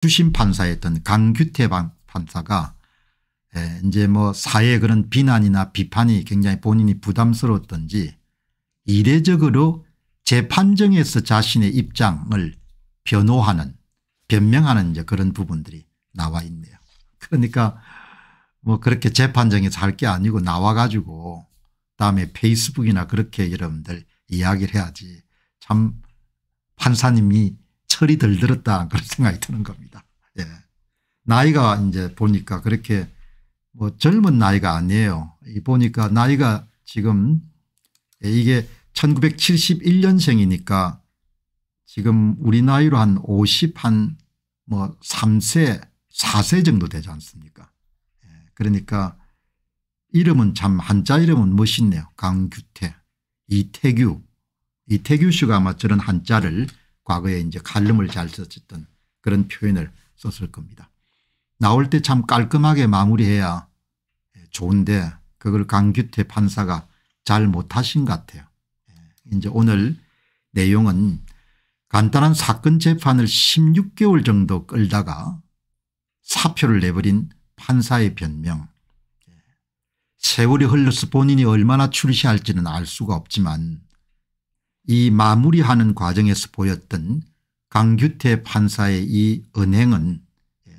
주심 판사였던 강규태 판사가 예, 이제 뭐 사회의 그런 비난이나 비판이 굉장히 본인이 부담스러웠던지 이례적으로 재판정에서 자신의 입장을 변호하는 변명하는 이제 그런 부분들이 나와 있네요. 그러니까 뭐 그렇게 재판정에서 할 게 아니고 나와 가지고 다음에 페이스북이나 그렇게 여러분들 이야기를 해야지 참 판사님이 철이 덜 들었다 그런 생각이 드는 겁니다. 예. 나이가 이제 보니까 그렇게 뭐 젊은 나이가 아니에요. 보니까 나이가 지금 예, 이게 1971년생이니까 지금 우리 나이로 한 50, 한 뭐 3세, 4세 정도 되지 않습니까? 예. 그러니까 이름은 참 한자 이름은 멋있네요. 강규태, 이태규. 이태규 씨가 아마 저런 한자를 과거에 이제 갈름을 잘 썼던 었 그런 표현을 썼을 겁니다. 나올 때 참 깔끔하게 마무리해야 좋은데 그걸 강규태 판사가 잘 못하신 것 같아요. 예, 이제 오늘 내용은 간단한 사건 재판을 16개월 정도 끌다가 사표를 내버린 판사의 변명 예, 세월이 흘러서 본인이 얼마나 출시할지는 알 수가 없지만 이 마무리하는 과정에서 보였던 강규태 판사의 이 은행은 예,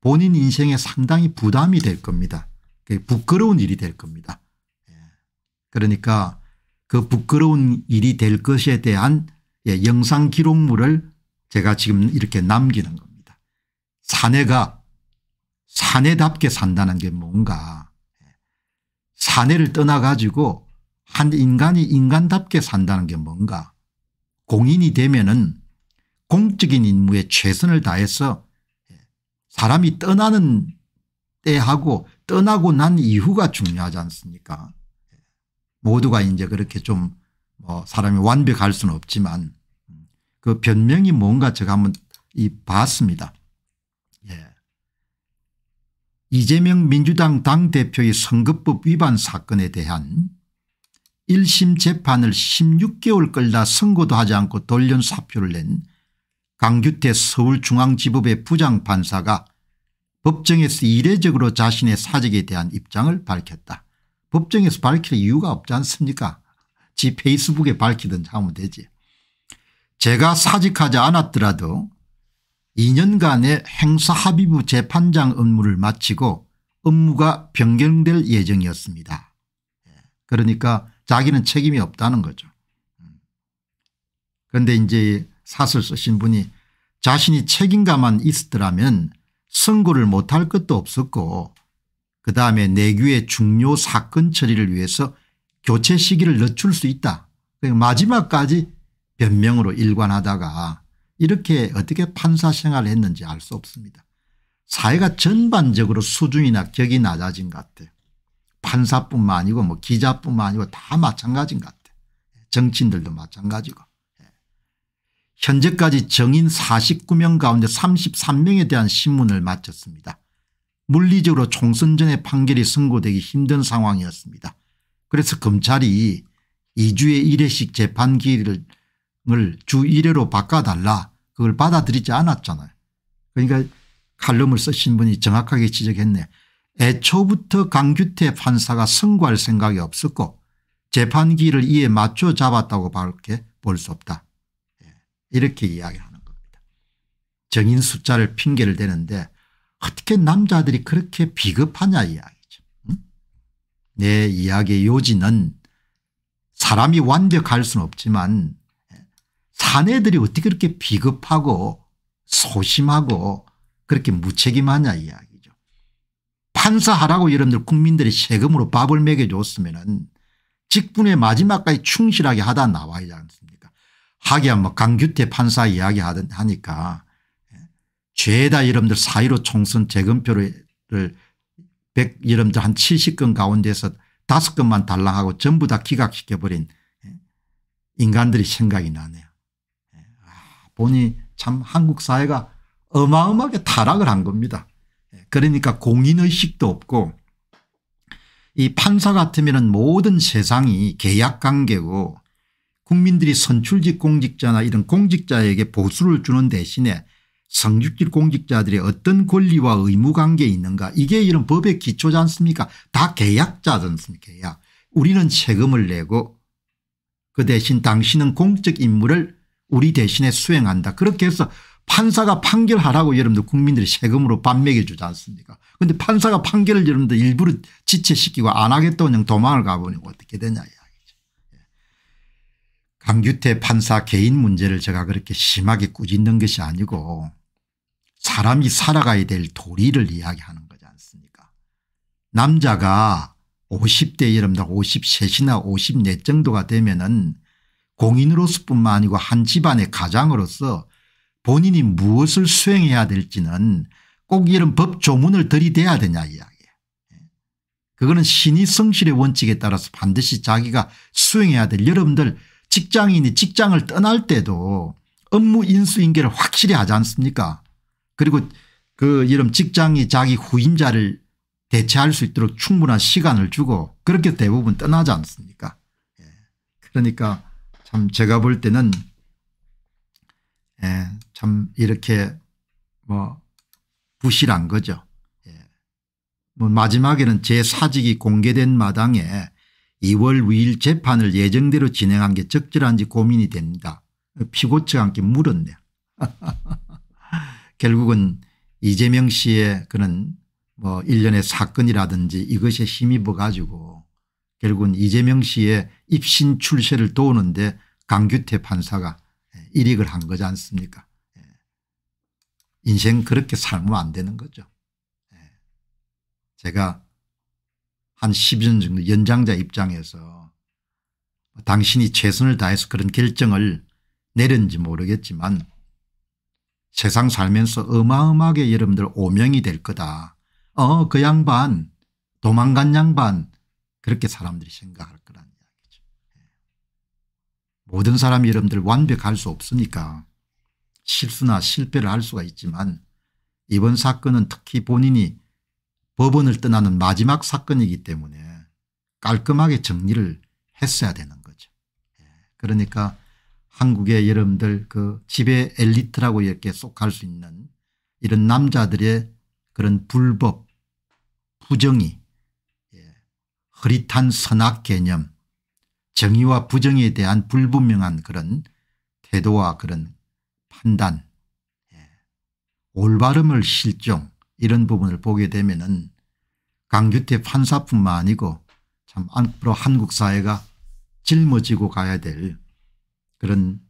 본인 인생에 상당히 부담이 될 겁니다. 부끄러운 일이 될 겁니다. 예, 그러니까 그 부끄러운 일이 될 것에 대한 예, 영상 기록물을 제가 지금 이렇게 남기는 겁니다. 사내가 사내답게 산다는 게 뭔가 사내를 떠나가지고 한 인간이 인간답게 산다는 게 뭔가 공인이 되면은 공적인 임무에 최선을 다해서 예, 사람이 떠나는 때하고 떠나고 난 이후가 중요하지 않습니까 예, 모두가 이제 그렇게 좀 뭐 사람이 완벽할 수는 없지만 음, 그 변명이 뭔가 제가 한번 이 봤습니다. 예. 이재명 민주당 당대표의 선거법 위반 사건에 대한 1심 재판을 16개월 끌다 선고도 하지 않고 돌연 사표를 낸 강규태 서울중앙지법의 부장판사가 법정에서 이례적으로 자신의 사직에 대한 입장을 밝혔다. 법정에서 밝힐 이유가 없지 않습니까 지 페이스북에 밝히든지 하면 되지. 제가 사직하지 않았더라도 2년간의 행사합의부 재판장 업무를 마치고 업무가 변경될 예정이었습니다. 예, 그러니까 자기는 책임이 없다는 거죠. 그런데 이제 사설 쓰신 분이 자신이 책임감만 있었더라면 선고를 못할 것도 없었고 그다음에 내규의 중요 사건 처리를 위해서 교체 시기를 늦출 수 있다. 마지막까지 변명으로 일관하다가 이렇게 어떻게 판사 생활을 했는지 알 수 없습니다. 사회가 전반적으로 수준이나 격이 낮아진 것 같아요. 판사뿐만 아니고 뭐 기자뿐만 아니고 다 마찬가지인 것 같아요. 정치인들도 마찬가지고. 예. 현재까지 정인 49명 가운데 33명에 대한 신문을 마쳤습니다. 물리적으로 총선 전에 판결이 선고되기 힘든 상황이었습니다. 그래서 검찰이 2주에 1회씩 재판 기일을 주 1회로 바꿔달라 그걸 받아들이지 않았잖아요. 그러니까 칼럼을 쓰신 분이 정확하게 지적했네. 애초부터 강규태 판사가 승고할 생각이 없었고 재판기를 이에 맞춰 잡았다고 밖에 볼 수 없다. 예, 이렇게 이야기하는 겁니다. 정인 숫자를 핑계를 대는데 어떻게 남자들이 그렇게 비겁하냐 이야기죠. 응? 내 이야기의 요지는 사람이 완벽할 수는 없지만 예, 사내들이 어떻게 그렇게 비겁하고 소심하고 그렇게 무책임하냐 이야기. 판사하라고 여러분들 국민들이 세금으로 밥을 먹여줬으면 은 직분의 마지막까지 충실하게 하다 나와야지 않습니까 하기야 뭐 강규태 판사 이야기 하니까 예. 죄다 여러분들 사이로 총선 재검표를 100 여러분들 한 70건 가운데서 5 건만 달랑하고 전부 다 기각시켜버린 예. 인간들이 생각이 나네요. 보니 예. 아, 참 한국 사회가 어마어마하게 타락을 한 겁니다. 예, 그러니까 공인의식도 없고 이 판사 같으면 모든 세상이 계약관계고 국민들이 선출직 공직자나 이런 공직자에게 보수를 주는 대신에 성직직 공직자들이 어떤 권리와 의무관계에 있는가 이게 이런 법의 기초지 않습니까 다 계약자지 않습니까 계약 우리는 세금을 내고 그 대신 당신은 공적 임무를 우리 대신에 수행한다 그렇게 해서 판사가 판결하라고 여러분들 국민들이 세금으로 반맥해 주지 않습니까 그런데 판사가 판결을 여러분들 일부러 지체시키고 안 하겠다고 그냥 도망을 가보니까 어떻게 되냐 이야기죠. 예. 강규태 판사 개인 문제를 제가 그렇게 심하게 꾸짖는 것이 아니고 사람이 살아가야 될 도리를 이야기하는 거지 않습니까 남자가 50대 여러분들 53이나 54 정도가 되면 은 공인으로서뿐만 아니고 한 집안의 가장으로서 본인이 무엇을 수행해야 될지는 꼭 이런 법 조문을 들이대야 되냐 이야기예요. 그거는 신이 성실의 원칙에 따라서 반드시 자기가 수행해야 될 여러분들 직장인이 직장을 떠날 때도 업무 인수인계를 확실히 하지 않습니까 그리고 그 이런 직장이 자기 후임자를 대체할 수 있도록 충분한 시간을 주고 그렇게 대부분 떠나지 않습니까 예. 그러니까 참 제가 볼 때는 예, 참 이렇게 뭐 부실한 거죠. 예. 뭐 마지막에는 제 사직이 공개된 마당에 2월 5일 재판을 예정대로 진행한 게 적절한지 고민이 됩니다. 피고 측 함께 물었네요. 결국은 이재명 씨의 그런 뭐 일련의 사건이라든지 이것에 힘입어 가지고 결국은 이재명 씨의 입신 출세를 도우는데 강규태 판사가 일익을 한 거지 않습니까 예. 인생 그렇게 살면 안 되는 거죠. 예. 제가 한 10년 정도 연장자 입장에서 뭐 당신이 최선을 다해서 그런 결정을 내렸는지 모르겠지만 세상 살면서 어마어마하게 여러분들 오명이 될 거다. 어그 양반 도망간 양반 그렇게 사람들이 생각할 거라 모든 사람이 여러분들 완벽할 수 없으니까 실수나 실패를 할 수가 있지만 이번 사건은 특히 본인이 법원을 떠나는 마지막 사건이기 때문에 깔끔하게 정리를 했어야 되는 거죠. 예, 그러니까 한국의 여러분들 그집배 엘리트라고 이렇게 속할 수 있는 이런 남자들의 그런 불법 부정이 예, 흐릿한 선악 개념 정의와 부정에 대한 불분명한 그런 태도와 그런 판단 예, 올바름을 실종 이런 부분을 보게 되면 은 강규태 판사뿐만 아니고 참 앞으로 한국 사회가 짊어지고 가야 될 그런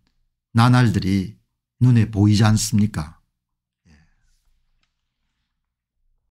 나날들이 눈에 보이지 않습니까